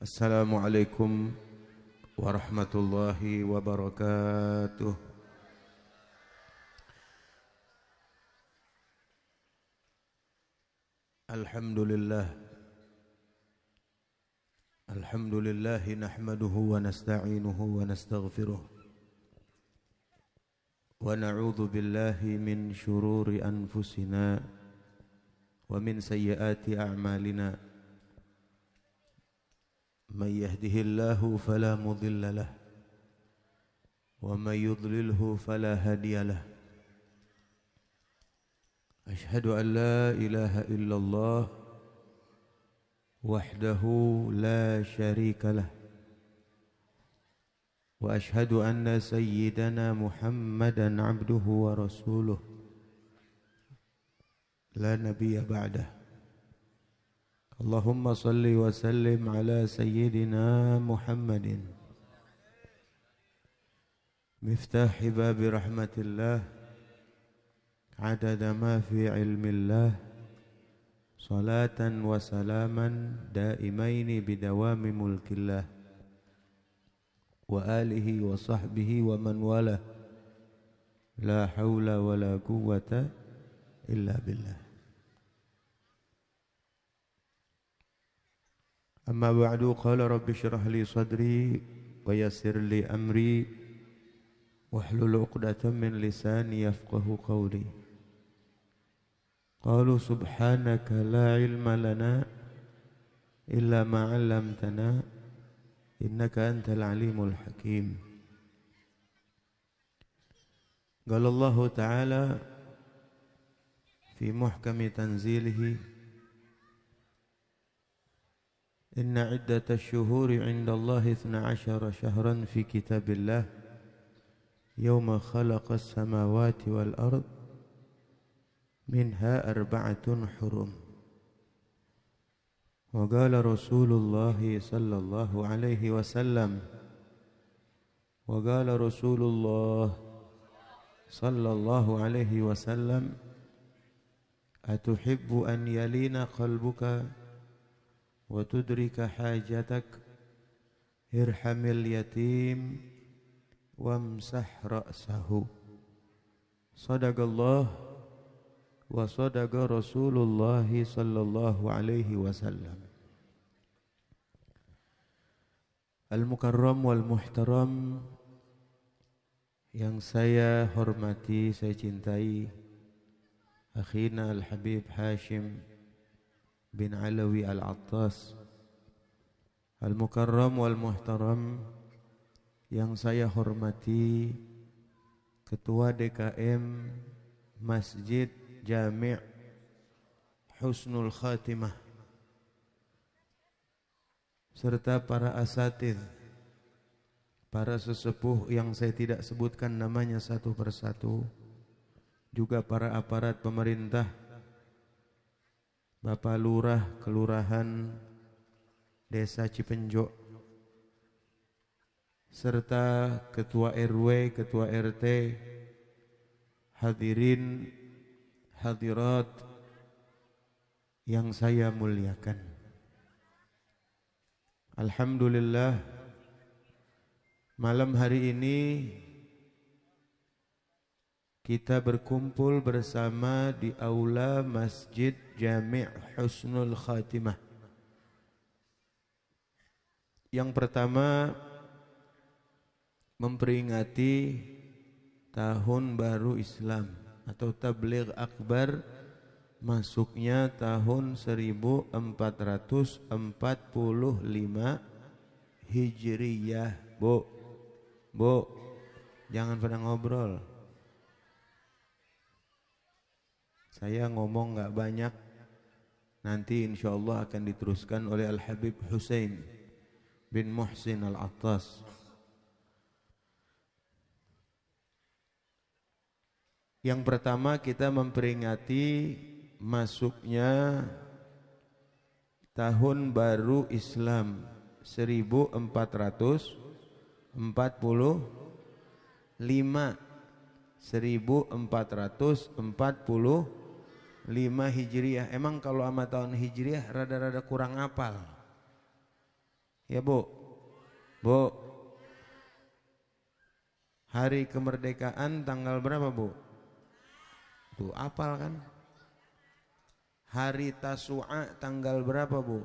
السلام عليكم ورحمة الله وبركاته الحمد لله الحمد لله نحمده ونستعينه ونستغفره ونعوذ بالله من شرور أنفسنا ومن سيئات أعمالنا من يهده الله فلا مضل له ومن يضلله فلا هادي له أشهد أن لا إله إلا الله وحده لا شريك له وأشهد أن سيدنا محمدا عبده ورسوله لا نبي بعده اللهم صل وسلم على سيدنا محمد مفتاح باب رحمة الله عدد ما في علم الله صلاة وسلاما دائمين بدوام ملك الله وآله وصحبه ومن والاه لا حول ولا قوة إلا بالله أما بعد قال رب اشرح لي صدري ويسر لي أمري واحلل عقدة من لساني يفقه قولي قالوا سبحانك لا علم لنا إلا ما علمتنا إنك أنت العليم الحكيم قال الله تعالى في محكم تنزيله إن عدة الشهور عند الله اثنى عشر شهرا في كتاب الله يوم خلق السماوات والأرض منها أربعة حرم وقال رسول الله صلى الله عليه وسلم وقال رسول الله صلى الله عليه وسلم أتحب أن يلين قلبك وتدرك حاجتك ارحم اليتيم وامسح رأسه صدق الله وصدق رسول الله صلى الله عليه وسلم المكرم والمحترم yang saya hormati, saya cintai Akhina Al-Habib Hashim bin Alawi Al-Attas Al-Mukarram wal-Muhtaram yang saya hormati Ketua DKM Masjid Jami' Husnul Khatimah serta para asatid para sesepuh yang saya tidak sebutkan namanya satu persatu juga para aparat pemerintah Bapak Lurah Kelurahan Desa Cipenjok serta Ketua RW, Ketua RT, hadirin, hadirat yang saya muliakan. Alhamdulillah malam hari ini kita berkumpul bersama di aula Masjid Jami' Husnul Khatimah. Yang pertama memperingati tahun baru Islam atau tabligh akbar masuknya tahun 1445 Hijriyah, Bu. Bu, jangan pernah ngobrol. Saya ngomong nggak banyak. Nanti insya Allah akan diteruskan oleh Al Habib Hussein bin Muhsin Al Attas. Yang pertama kita memperingati masuknya tahun baru Islam 1445 1445 5 Hijriah. Emang kalau sama tahun Hijriah rada-rada kurang apal. Ya, Bu. Bu. Hari kemerdekaan tanggal berapa, Bu? bu apal kan? Hari Tasu'a tanggal berapa, Bu?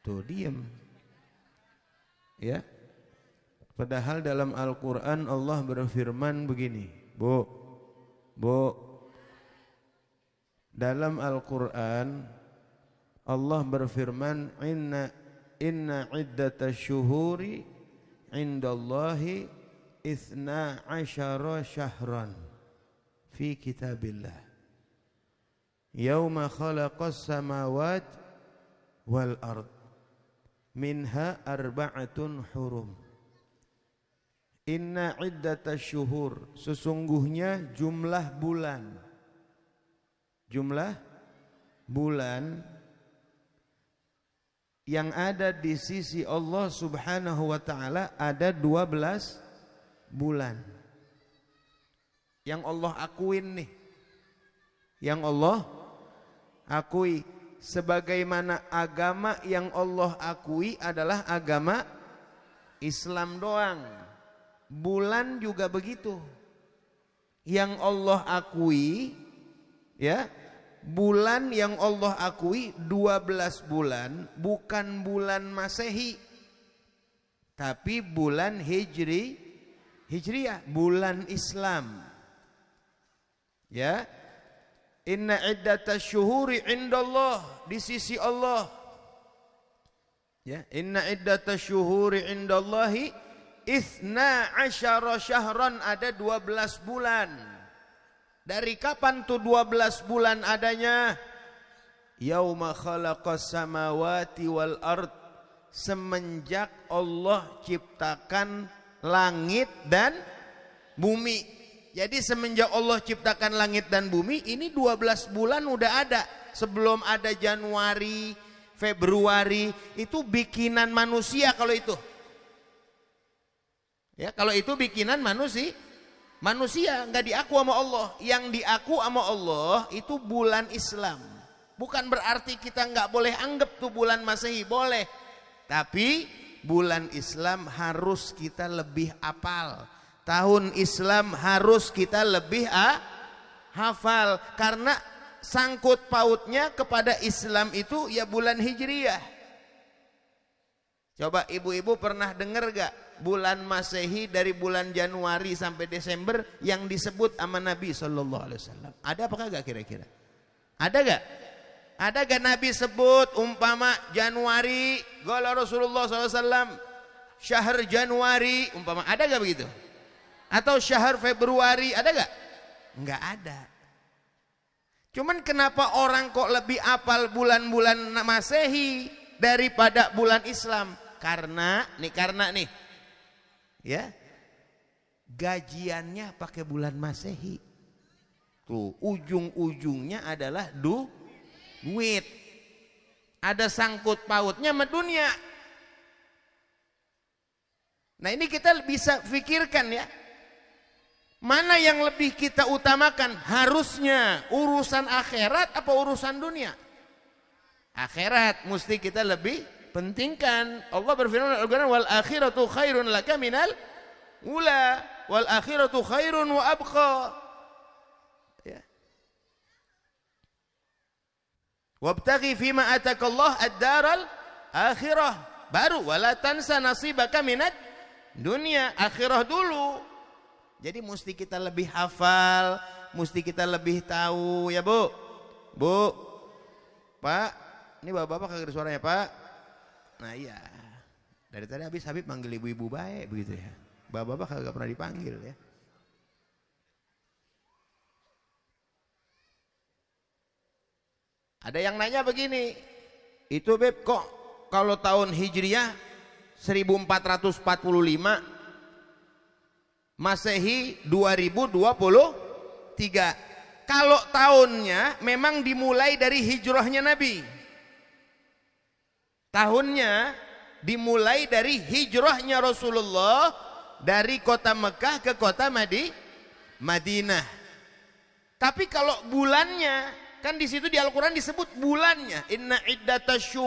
Tuh, diam. Ya. Padahal dalam Al-Qur'an Allah berfirman begini, Bu. Bu, dalam Al-Qur'an Allah berfirman inna inna iddatasy-syuhuri indallahi isna asyara syahran fi kitabillah yauma khalaqas samawat wal ard minha arba'atun hurum inna iddatasy-syuhur sesungguhnya jumlah bulan jumlah bulan yang ada di sisi Allah Subhanahu wa taala ada 12 bulan. Yang Allah akuin nih. Yang Allah akui sebagaimana agama yang Allah akui adalah agama Islam doang. Bulan juga begitu. Yang Allah akui ya bulan yang Allah akui 12 bulan bukan bulan Masehi tapi bulan Hijri Hijriah bulan Islam ya inna iddatasy indallah di sisi Allah ya inna iddatasy indallahi 12 syahran ada 12 bulan dari kapan tuh belas bulan adanya? Yauma khalaqas samawati wal ard. Semenjak Allah ciptakan langit dan bumi. Jadi semenjak Allah ciptakan langit dan bumi ini 12 bulan udah ada. Sebelum ada Januari, Februari itu bikinan manusia kalau itu. Ya, kalau itu bikinan manusia Manusia nggak diaku sama Allah. Yang diaku sama Allah itu bulan Islam. Bukan berarti kita nggak boleh anggap tuh bulan Masehi, boleh. Tapi bulan Islam harus kita lebih apal. Tahun Islam harus kita lebih ah, hafal karena sangkut pautnya kepada Islam itu ya bulan Hijriyah. Coba ibu-ibu pernah dengar gak bulan Masehi dari bulan Januari sampai Desember yang disebut sama Nabi Shallallahu Alaihi Wasallam. Ada apa kagak kira-kira? Ada gak? Ada gak Nabi sebut umpama Januari gol Rasulullah SAW syahr Januari umpama ada gak begitu? Atau syahr Februari ada gak? Enggak ada. Cuman kenapa orang kok lebih apal bulan-bulan Masehi daripada bulan Islam? Karena nih karena nih ya gajiannya pakai bulan masehi tuh ujung-ujungnya adalah du duit ada sangkut pautnya sama dunia nah ini kita bisa pikirkan ya mana yang lebih kita utamakan harusnya urusan akhirat apa urusan dunia akhirat mesti kita lebih pentingkan. Allah berfirman Al-Qur'an wal akhiratu khairun laka minal ula wal akhiratu khairun wa abqa. Ya. Wabtaghi fima ataka Allah ad-daral akhirah. Baru wala tansa nasibaka minad dunia akhirah dulu. Jadi mesti kita lebih hafal, mesti kita lebih tahu ya, Bu. Bu. Pak, ini bapak-bapak kagak suaranya, Pak. Nah iya. Dari tadi habis Habib manggil ibu-ibu baik begitu ya. Bapak-bapak kagak pernah dipanggil ya. Ada yang nanya begini, itu Beb kok kalau tahun Hijriah 1445 Masehi 2023 kalau tahunnya memang dimulai dari hijrahnya Nabi Tahunnya dimulai dari hijrahnya Rasulullah dari kota Mekah ke kota Madi, Madinah. Tapi kalau bulannya kan di situ di Al-Qur'an disebut bulannya, inna iddatasy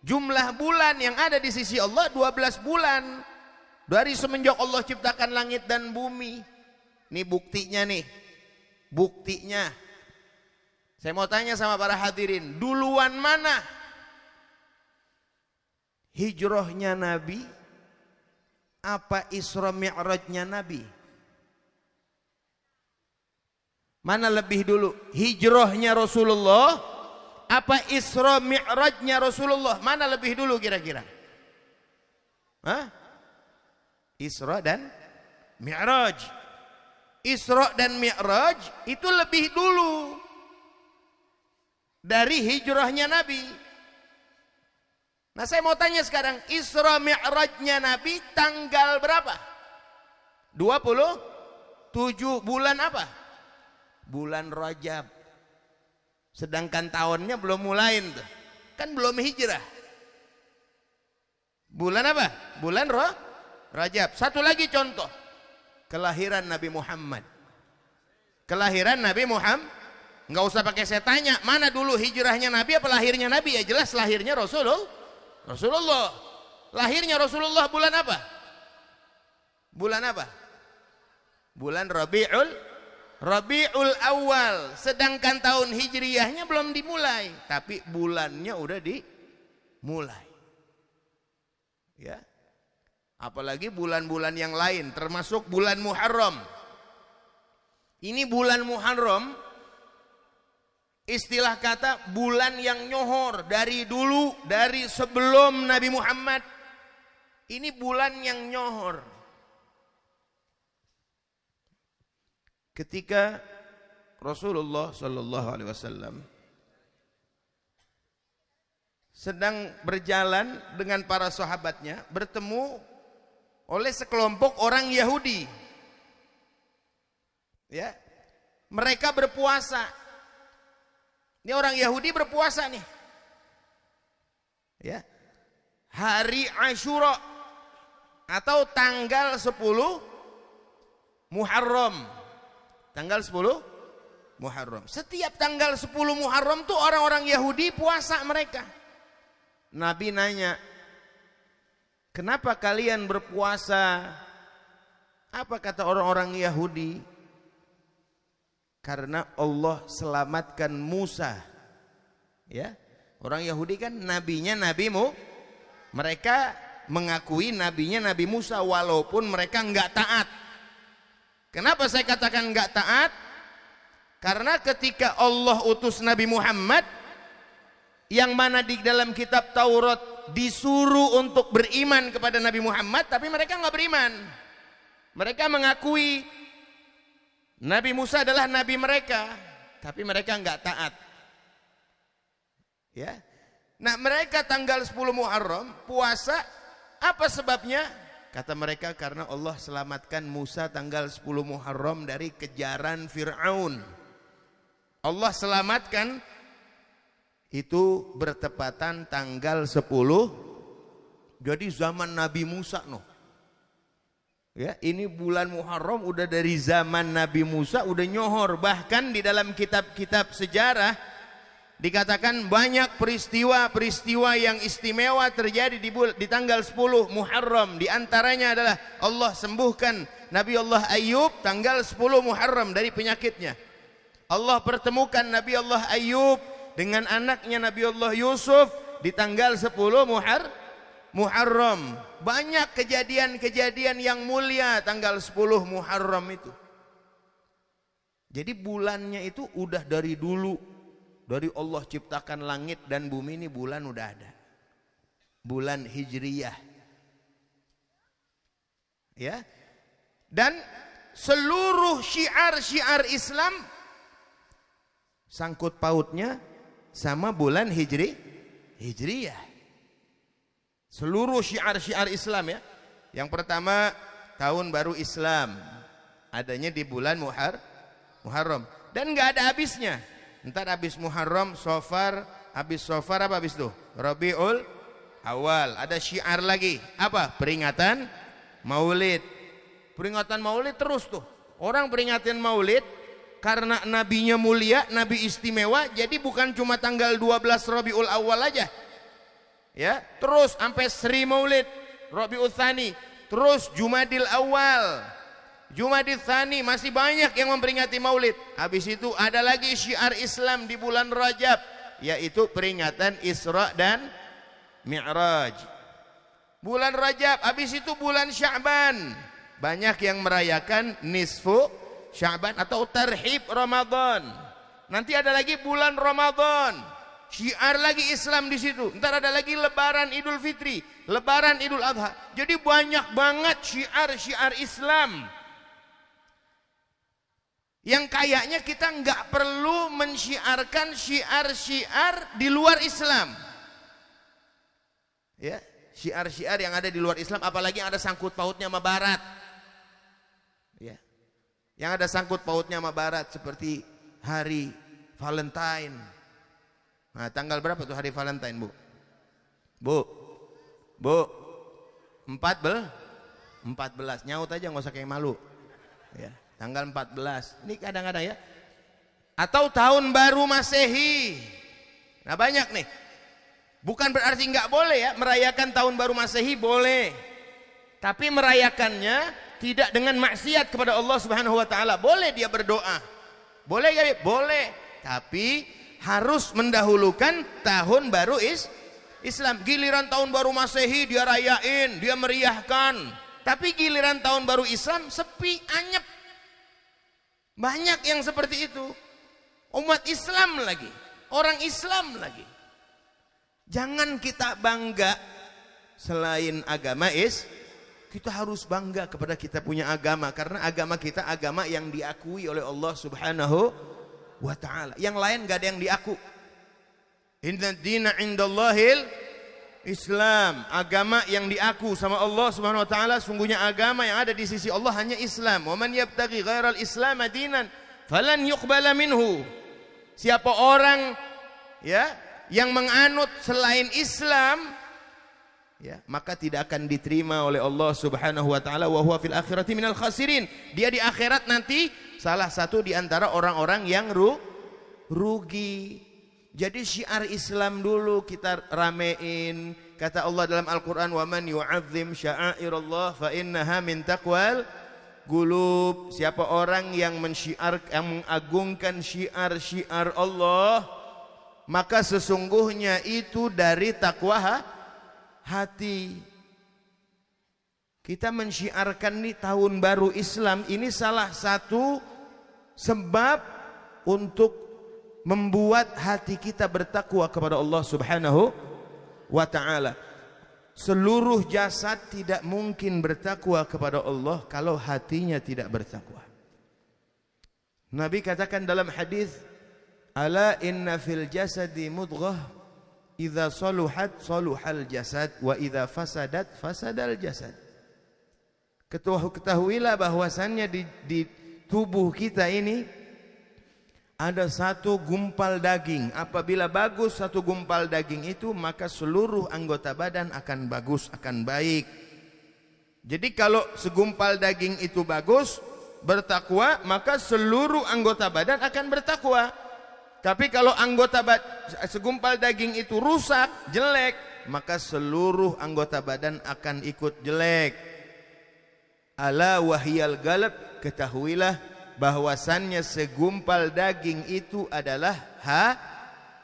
Jumlah bulan yang ada di sisi Allah 12 bulan. Dari semenjak Allah ciptakan langit dan bumi. Nih buktinya nih. Buktinya. Saya mau tanya sama para hadirin, duluan mana hijrahnya Nabi apa Isra Mi'rajnya Nabi? Mana lebih dulu? Hijrahnya Rasulullah apa Isra Mi'rajnya Rasulullah? Mana lebih dulu kira-kira? Hah? Isra dan Mi'raj. Isra dan Mi'raj itu lebih dulu dari hijrahnya Nabi. Nah saya mau tanya sekarang, Isra Mi'rajnya Nabi tanggal berapa? 27 bulan apa? Bulan Rajab. Sedangkan tahunnya belum mulai tuh. Kan belum hijrah. Bulan apa? Bulan Ro Rajab. Satu lagi contoh. Kelahiran Nabi Muhammad. Kelahiran Nabi Muhammad nggak usah pakai saya tanya, mana dulu hijrahnya Nabi apa lahirnya Nabi? Ya jelas lahirnya Rasulullah Rasulullah. Lahirnya Rasulullah bulan apa? Bulan apa? Bulan Rabiul Rabiul Awal. Sedangkan tahun Hijriyahnya belum dimulai, tapi bulannya udah dimulai. Ya. Apalagi bulan-bulan yang lain termasuk bulan Muharram. Ini bulan Muharram istilah kata bulan yang nyohor dari dulu dari sebelum Nabi Muhammad ini bulan yang nyohor ketika Rasulullah Shallallahu Alaihi Wasallam sedang berjalan dengan para sahabatnya bertemu oleh sekelompok orang Yahudi ya mereka berpuasa ini orang Yahudi berpuasa nih. Ya. Hari Ashura atau tanggal 10 Muharram. Tanggal 10 Muharram. Setiap tanggal 10 Muharram tuh orang-orang Yahudi puasa mereka. Nabi nanya, "Kenapa kalian berpuasa?" Apa kata orang-orang Yahudi? karena Allah selamatkan Musa. Ya. Orang Yahudi kan nabinya Nabi Mu. Mereka mengakui nabinya Nabi Musa walaupun mereka enggak taat. Kenapa saya katakan enggak taat? Karena ketika Allah utus Nabi Muhammad yang mana di dalam kitab Taurat disuruh untuk beriman kepada Nabi Muhammad tapi mereka enggak beriman. Mereka mengakui Nabi Musa adalah nabi mereka, tapi mereka enggak taat. Ya. Nah, mereka tanggal 10 Muharram puasa apa sebabnya? Kata mereka karena Allah selamatkan Musa tanggal 10 Muharram dari kejaran Firaun. Allah selamatkan itu bertepatan tanggal 10 jadi zaman Nabi Musa noh Ya, ini bulan Muharram udah dari zaman Nabi Musa udah nyohor bahkan di dalam kitab-kitab sejarah dikatakan banyak peristiwa-peristiwa yang istimewa terjadi di, di tanggal 10 Muharram di antaranya adalah Allah sembuhkan Nabi Allah Ayub tanggal 10 Muharram dari penyakitnya. Allah pertemukan Nabi Allah Ayub dengan anaknya Nabi Allah Yusuf di tanggal 10 Muharram Muharram. Banyak kejadian-kejadian yang mulia tanggal 10 Muharram itu. Jadi bulannya itu udah dari dulu. Dari Allah ciptakan langit dan bumi ini bulan udah ada. Bulan Hijriyah. Ya. Dan seluruh syiar-syiar Islam sangkut pautnya sama bulan Hijri Hijriyah seluruh syiar-syiar Islam ya. Yang pertama tahun baru Islam adanya di bulan Muhar Muharram dan nggak ada habisnya. Ntar habis Muharram, Sofar, habis Sofar apa habis tuh? Rabiul Awal. Ada syiar lagi. Apa? Peringatan Maulid. Peringatan Maulid terus tuh. Orang peringatan Maulid karena nabinya mulia, nabi istimewa, jadi bukan cuma tanggal 12 Rabiul Awal aja ya terus sampai Sri Maulid Robi Tsani terus Jumadil Awal Jumadil Thani masih banyak yang memperingati Maulid habis itu ada lagi syiar Islam di bulan Rajab yaitu peringatan Isra dan Mi'raj bulan Rajab habis itu bulan Sya'ban banyak yang merayakan nisfu Sya'ban atau terhib Ramadan nanti ada lagi bulan Ramadan syiar lagi Islam di situ. Ntar ada lagi Lebaran Idul Fitri, Lebaran Idul Adha. Jadi banyak banget syiar-syiar Islam. Yang kayaknya kita nggak perlu mensyiarkan syiar-syiar di luar Islam. Ya, syiar-syiar yang ada di luar Islam, apalagi yang ada sangkut pautnya sama Barat. Ya, yang ada sangkut pautnya sama Barat seperti hari Valentine, Nah, tanggal berapa tuh hari Valentine, Bu? Bu. Bu. empat bel 14 nyaut aja nggak usah kayak malu. Ya, tanggal 14. Ini kadang-kadang ya. Atau tahun baru Masehi. Nah, banyak nih. Bukan berarti nggak boleh ya merayakan tahun baru Masehi boleh. Tapi merayakannya tidak dengan maksiat kepada Allah Subhanahu wa taala. Boleh dia berdoa. Boleh ya? Boleh. Tapi harus mendahulukan tahun baru is Islam. Giliran tahun baru Masehi dia rayain, dia meriahkan. Tapi giliran tahun baru Islam sepi, anyep. Banyak yang seperti itu. Umat Islam lagi, orang Islam lagi. Jangan kita bangga selain agama is kita harus bangga kepada kita punya agama karena agama kita agama yang diakui oleh Allah Subhanahu wa taala. Yang lain gak ada yang diaku. Inna dina indallahil Islam, agama yang diaku sama Allah Subhanahu wa taala sungguhnya agama yang ada di sisi Allah hanya Islam. Wa man yabtaghi ghairal Islam dinan falan yuqbala minhu. Siapa orang ya yang menganut selain Islam ya, maka tidak akan diterima oleh Allah Subhanahu wa taala wa huwa fil akhirati minal khasirin. Dia di akhirat nanti salah satu di antara orang-orang yang ru, rugi. Jadi syiar Islam dulu kita ramein. Kata Allah dalam Al-Qur'an, "Wa man yu'azzim sya'airallah fa innaha min taqwal gulub." Siapa orang yang mensyiar yang mengagungkan syiar-syiar Allah, maka sesungguhnya itu dari takwa hati. Kita mensyiarkan nih tahun baru Islam ini salah satu sebab untuk membuat hati kita bertakwa kepada Allah Subhanahu wa taala. Seluruh jasad tidak mungkin bertakwa kepada Allah kalau hatinya tidak bertakwa. Nabi katakan dalam hadis, "Ala inna fil jasadi mudghah Idza saluhat saluhal jasad wa idza fasadat fasadal jasad. Ketahuilah bahwasannya di, di tubuh kita ini ada satu gumpal daging. Apabila bagus satu gumpal daging itu, maka seluruh anggota badan akan bagus, akan baik. Jadi kalau segumpal daging itu bagus, bertakwa, maka seluruh anggota badan akan bertakwa. Tapi kalau anggota segumpal daging itu rusak, jelek, maka seluruh anggota badan akan ikut jelek. Ala wahyal galab, ketahuilah bahwasannya segumpal daging itu adalah ha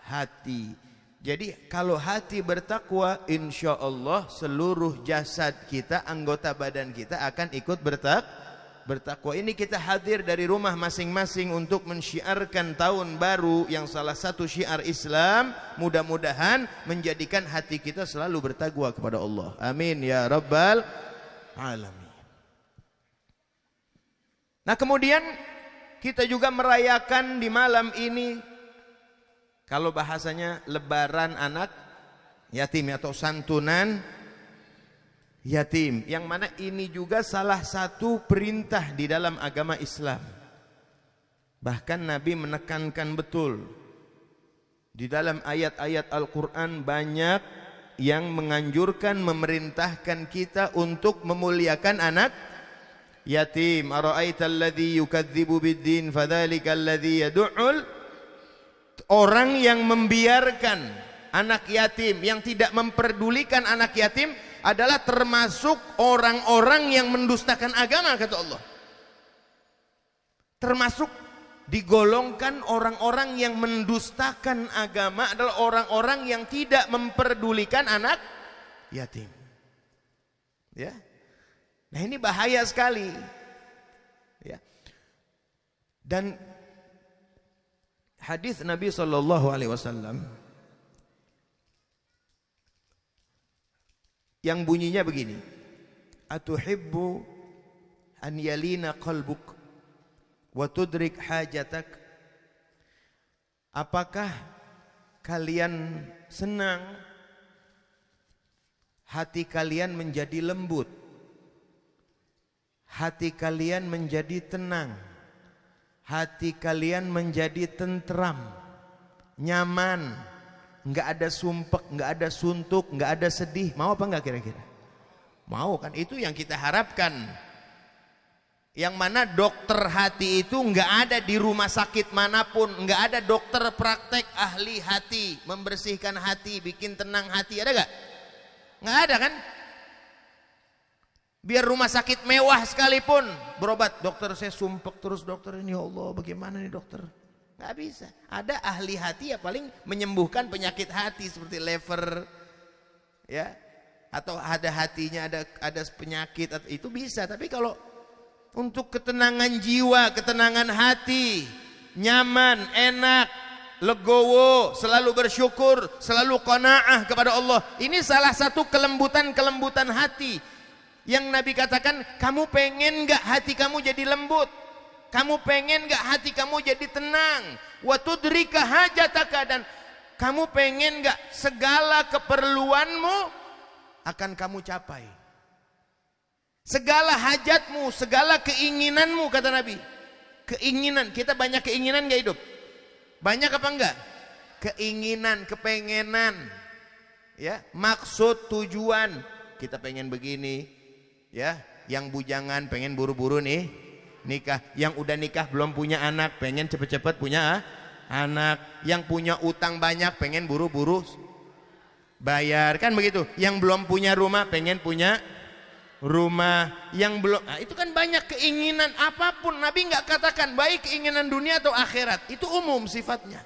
hati. Jadi kalau hati bertakwa, insya Allah seluruh jasad kita, anggota badan kita akan ikut bertakwa bertakwa. Ini kita hadir dari rumah masing-masing untuk mensyiarkan tahun baru yang salah satu syiar Islam. Mudah-mudahan menjadikan hati kita selalu bertakwa kepada Allah. Amin ya rabbal alamin. Nah, kemudian kita juga merayakan di malam ini kalau bahasanya lebaran anak yatim atau santunan yatim yang mana ini juga salah satu perintah di dalam agama Islam bahkan Nabi menekankan betul di dalam ayat-ayat Al-Quran banyak yang menganjurkan memerintahkan kita untuk memuliakan anak yatim ara'aita alladhi yukadzibu bid-din fadzalika alladhi yad'ul orang yang membiarkan anak yatim yang tidak memperdulikan anak yatim adalah termasuk orang-orang yang mendustakan agama kata Allah. Termasuk digolongkan orang-orang yang mendustakan agama adalah orang-orang yang tidak memperdulikan anak yatim. Ya. Nah, ini bahaya sekali. Ya. Dan hadis Nabi sallallahu alaihi wasallam yang bunyinya begini atuhibbu an yalina qalbuk wa tudrik hajatak apakah kalian senang hati kalian menjadi lembut hati kalian menjadi tenang hati kalian menjadi tentram nyaman nggak ada sumpek, nggak ada suntuk, nggak ada sedih. Mau apa nggak kira-kira? Mau kan? Itu yang kita harapkan. Yang mana dokter hati itu nggak ada di rumah sakit manapun, nggak ada dokter praktek ahli hati, membersihkan hati, bikin tenang hati, ada nggak? Nggak ada kan? Biar rumah sakit mewah sekalipun berobat, dokter saya sumpek terus dokter ini ya Allah, bagaimana nih dokter? nggak bisa ada ahli hati ya paling menyembuhkan penyakit hati seperti lever ya atau ada hatinya ada ada penyakit itu bisa tapi kalau untuk ketenangan jiwa ketenangan hati nyaman enak legowo, selalu bersyukur, selalu konaah kepada Allah. Ini salah satu kelembutan-kelembutan hati yang Nabi katakan, kamu pengen nggak hati kamu jadi lembut? Kamu pengen gak hati kamu jadi tenang? Waktu Watudrika hajataka dan kamu pengen gak segala keperluanmu akan kamu capai. Segala hajatmu, segala keinginanmu kata Nabi. Keinginan, kita banyak keinginan gak hidup? Banyak apa enggak? Keinginan, kepengenan. Ya, maksud, tujuan. Kita pengen begini, ya. Yang bujangan pengen buru-buru nih nikah yang udah nikah belum punya anak pengen cepet-cepet punya ah? anak yang punya utang banyak pengen buru-buru bayar kan begitu yang belum punya rumah pengen punya rumah yang belum nah, itu kan banyak keinginan apapun Nabi nggak katakan baik keinginan dunia atau akhirat itu umum sifatnya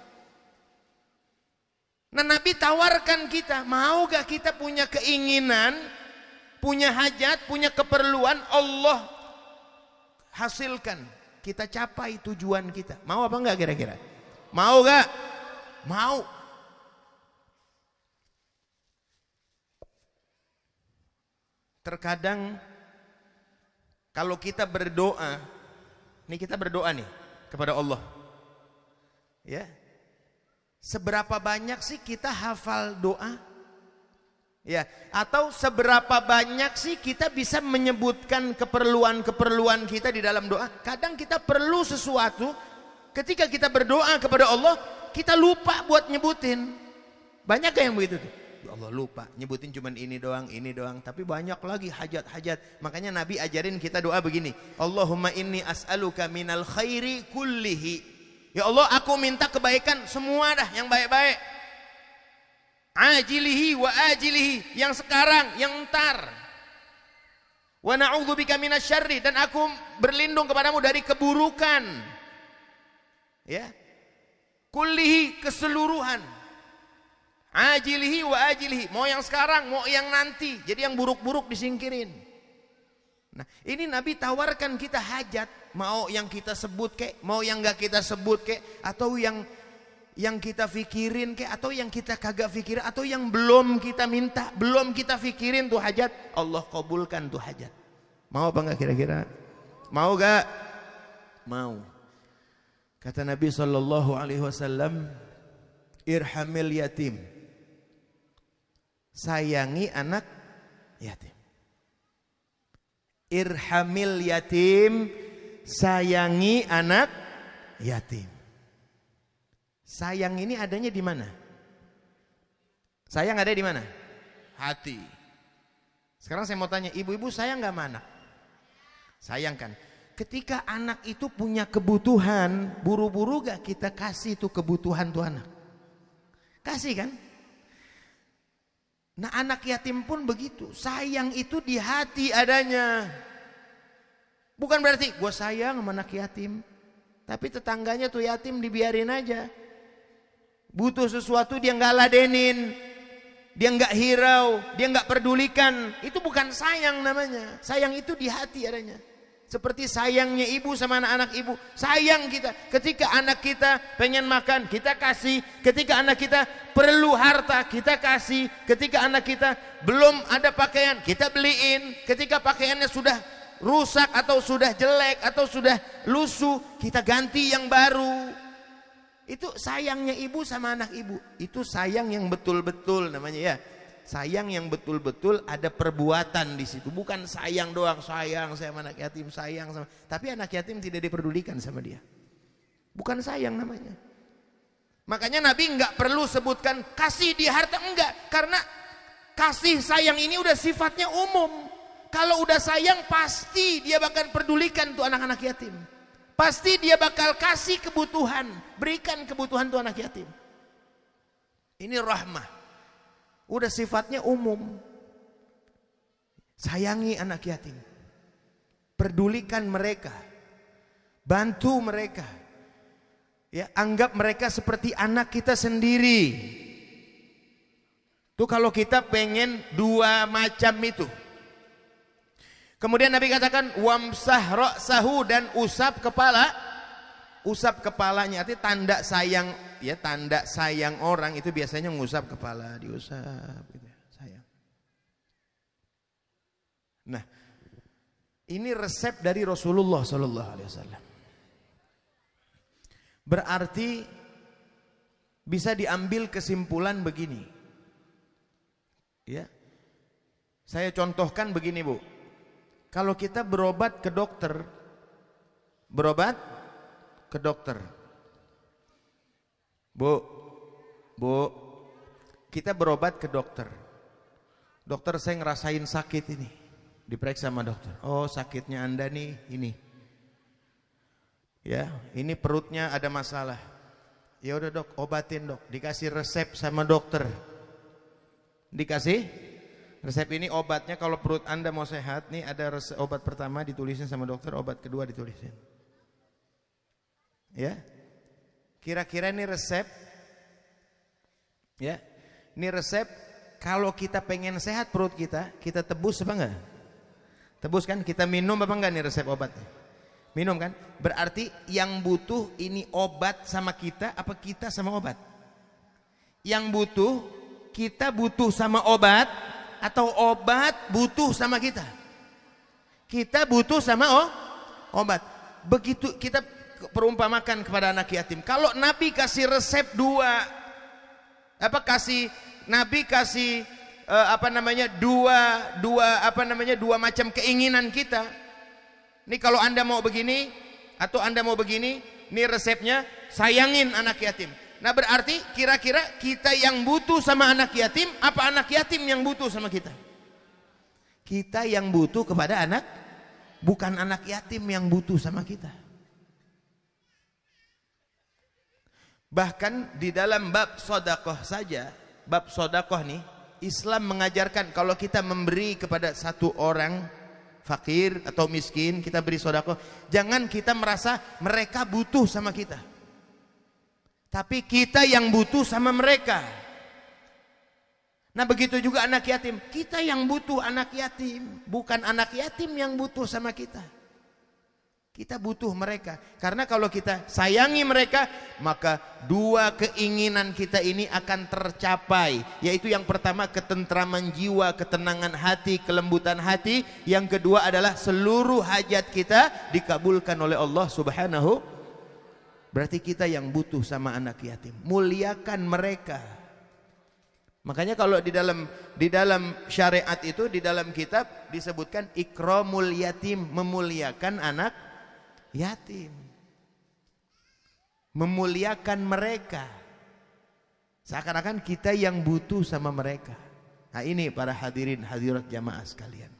nah Nabi tawarkan kita mau gak kita punya keinginan punya hajat punya keperluan Allah hasilkan kita capai tujuan kita mau apa enggak kira-kira mau enggak mau terkadang kalau kita berdoa nih kita berdoa nih kepada Allah ya seberapa banyak sih kita hafal doa Ya, atau seberapa banyak sih kita bisa menyebutkan keperluan-keperluan kita di dalam doa? Kadang kita perlu sesuatu ketika kita berdoa kepada Allah, kita lupa buat nyebutin. Banyak yang begitu tuh? Ya Allah lupa, nyebutin cuman ini doang, ini doang, tapi banyak lagi hajat-hajat. Makanya Nabi ajarin kita doa begini. Allahumma inni as'aluka minal khairi kullihi. Ya Allah, aku minta kebaikan semua dah yang baik-baik ajilihi wa ajilihi yang sekarang yang entar wa na'udzubika minasyarri dan aku berlindung kepadamu dari keburukan ya kullihi keseluruhan ajilihi wa ajilihi mau yang sekarang mau yang nanti jadi yang buruk-buruk disingkirin nah ini nabi tawarkan kita hajat mau yang kita sebut kek mau yang enggak kita sebut kek atau yang yang kita fikirin ke atau yang kita kagak fikir atau yang belum kita minta, belum kita fikirin tuh hajat, Allah kabulkan tuh hajat. Mau apa enggak kira-kira? Mau enggak? Mau. Kata Nabi sallallahu alaihi wasallam, "Irhamil yatim." Sayangi anak yatim. Irhamil yatim, sayangi anak yatim. Sayang ini adanya di mana? Sayang ada di mana? Hati. Sekarang saya mau tanya, ibu-ibu sayang nggak mana? Sayang kan? Ketika anak itu punya kebutuhan, buru-buru gak kita kasih itu kebutuhan tuh anak? Kasih kan? Nah anak yatim pun begitu, sayang itu di hati adanya. Bukan berarti gue sayang sama anak yatim, tapi tetangganya tuh yatim dibiarin aja. Butuh sesuatu dia nggak ladenin, dia nggak hirau, dia nggak pedulikan. Itu bukan sayang namanya. Sayang itu di hati adanya. Seperti sayangnya ibu sama anak-anak ibu. Sayang kita. Ketika anak kita pengen makan, kita kasih. Ketika anak kita perlu harta, kita kasih. Ketika anak kita belum ada pakaian, kita beliin. Ketika pakaiannya sudah rusak atau sudah jelek atau sudah lusuh, kita ganti yang baru. Itu sayangnya ibu sama anak ibu. Itu sayang yang betul-betul namanya ya. Sayang yang betul-betul ada perbuatan di situ. Bukan sayang doang, sayang saya anak yatim, sayang sama. Tapi anak yatim tidak diperdulikan sama dia. Bukan sayang namanya. Makanya Nabi nggak perlu sebutkan kasih di harta enggak, karena kasih sayang ini udah sifatnya umum. Kalau udah sayang pasti dia bahkan perdulikan tuh anak-anak yatim. Pasti dia bakal kasih kebutuhan, berikan kebutuhan tuh anak yatim. Ini rahmah. Udah sifatnya umum. Sayangi anak yatim. Perdulikan mereka. Bantu mereka. Ya, anggap mereka seperti anak kita sendiri. tuh kalau kita pengen dua macam itu. Kemudian Nabi katakan wamsah sahu dan usap kepala usap kepalanya Arti tanda sayang ya tanda sayang orang itu biasanya mengusap kepala diusap gitu ya, sayang. Nah, ini resep dari Rasulullah sallallahu alaihi wasallam. Berarti bisa diambil kesimpulan begini. Ya. Saya contohkan begini, Bu. Kalau kita berobat ke dokter, berobat ke dokter. Bu, bu, kita berobat ke dokter. Dokter saya ngerasain sakit ini. Diperiksa sama dokter. Oh sakitnya anda nih ini. Ya, ini perutnya ada masalah. Ya udah dok, obatin dok. Dikasih resep sama dokter. Dikasih resep ini obatnya kalau perut Anda mau sehat nih ada resep, obat pertama ditulisin sama dokter, obat kedua ditulisin. Ya. Kira-kira ini resep ya. Ini resep kalau kita pengen sehat perut kita, kita tebus apa enggak? Tebus kan? Kita minum apa enggak nih resep obatnya? Minum kan? Berarti yang butuh ini obat sama kita apa kita sama obat? Yang butuh kita butuh sama obat atau obat butuh sama kita. Kita butuh sama oh, obat. Begitu kita perumpamakan kepada anak yatim. Kalau Nabi kasih resep dua, apa kasih Nabi kasih eh, apa namanya dua dua apa namanya dua macam keinginan kita. Ini kalau anda mau begini atau anda mau begini, ini resepnya sayangin anak yatim. Nah berarti kira-kira kita yang butuh sama anak yatim apa anak yatim yang butuh sama kita? Kita yang butuh kepada anak bukan anak yatim yang butuh sama kita. Bahkan di dalam bab sodakoh saja, bab sodakoh nih, Islam mengajarkan kalau kita memberi kepada satu orang fakir atau miskin, kita beri sodakoh, jangan kita merasa mereka butuh sama kita. Tapi kita yang butuh sama mereka. Nah begitu juga anak yatim. Kita yang butuh anak yatim. Bukan anak yatim yang butuh sama kita. Kita butuh mereka. Karena kalau kita sayangi mereka, maka dua keinginan kita ini akan tercapai. Yaitu yang pertama ketentraman jiwa, ketenangan hati, kelembutan hati. Yang kedua adalah seluruh hajat kita dikabulkan oleh Allah subhanahu Berarti kita yang butuh sama anak yatim. Muliakan mereka. Makanya kalau di dalam di dalam syariat itu di dalam kitab disebutkan ikramul yatim, memuliakan anak yatim. Memuliakan mereka. Seakan-akan kita yang butuh sama mereka. Nah ini para hadirin hadirat jamaah sekalian.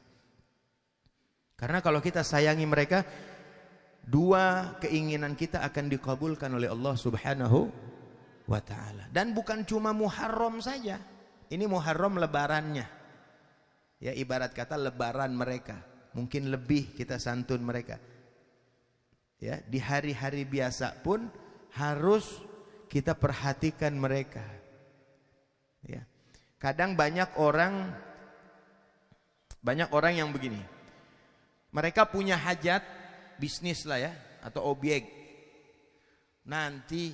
Karena kalau kita sayangi mereka, dua keinginan kita akan dikabulkan oleh Allah Subhanahu wa taala. Dan bukan cuma Muharram saja. Ini Muharram lebarannya. Ya ibarat kata lebaran mereka. Mungkin lebih kita santun mereka. Ya, di hari-hari biasa pun harus kita perhatikan mereka. Ya. Kadang banyak orang banyak orang yang begini. Mereka punya hajat bisnis lah ya atau objek nanti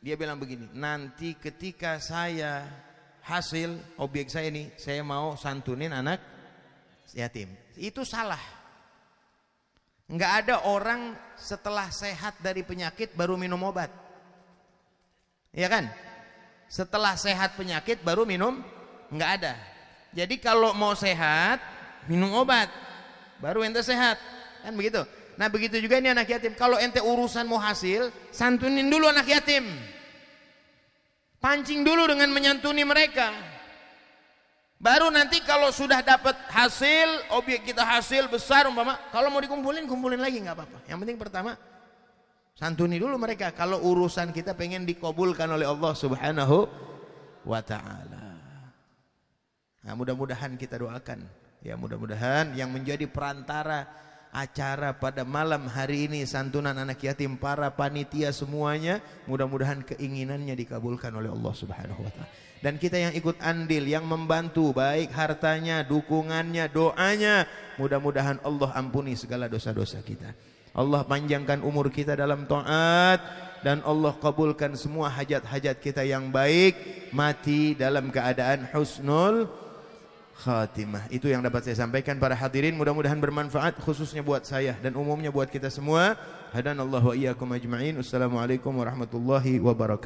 dia bilang begini nanti ketika saya hasil objek saya ini saya mau santunin anak yatim itu salah nggak ada orang setelah sehat dari penyakit baru minum obat ya kan setelah sehat penyakit baru minum nggak ada jadi kalau mau sehat minum obat baru ente sehat kan begitu Nah begitu juga ini anak yatim. Kalau ente urusan mau hasil, santunin dulu anak yatim. Pancing dulu dengan menyantuni mereka. Baru nanti kalau sudah dapat hasil, objek kita hasil besar umpama, kalau mau dikumpulin, kumpulin lagi nggak apa-apa. Yang penting pertama santuni dulu mereka kalau urusan kita pengen dikabulkan oleh Allah Subhanahu wa taala. Nah, mudah-mudahan kita doakan. Ya, mudah-mudahan yang menjadi perantara acara pada malam hari ini santunan anak yatim para panitia semuanya mudah-mudahan keinginannya dikabulkan oleh Allah Subhanahu wa taala. Dan kita yang ikut andil yang membantu baik hartanya, dukungannya, doanya, mudah-mudahan Allah ampuni segala dosa-dosa kita. Allah panjangkan umur kita dalam taat dan Allah kabulkan semua hajat-hajat kita yang baik mati dalam keadaan husnul khatimah. Itu yang dapat saya sampaikan para hadirin, mudah-mudahan bermanfaat khususnya buat saya dan umumnya buat kita semua. Hadanallahu wa iyyakum ajma'in. Wassalamualaikum warahmatullahi wabarakatuh.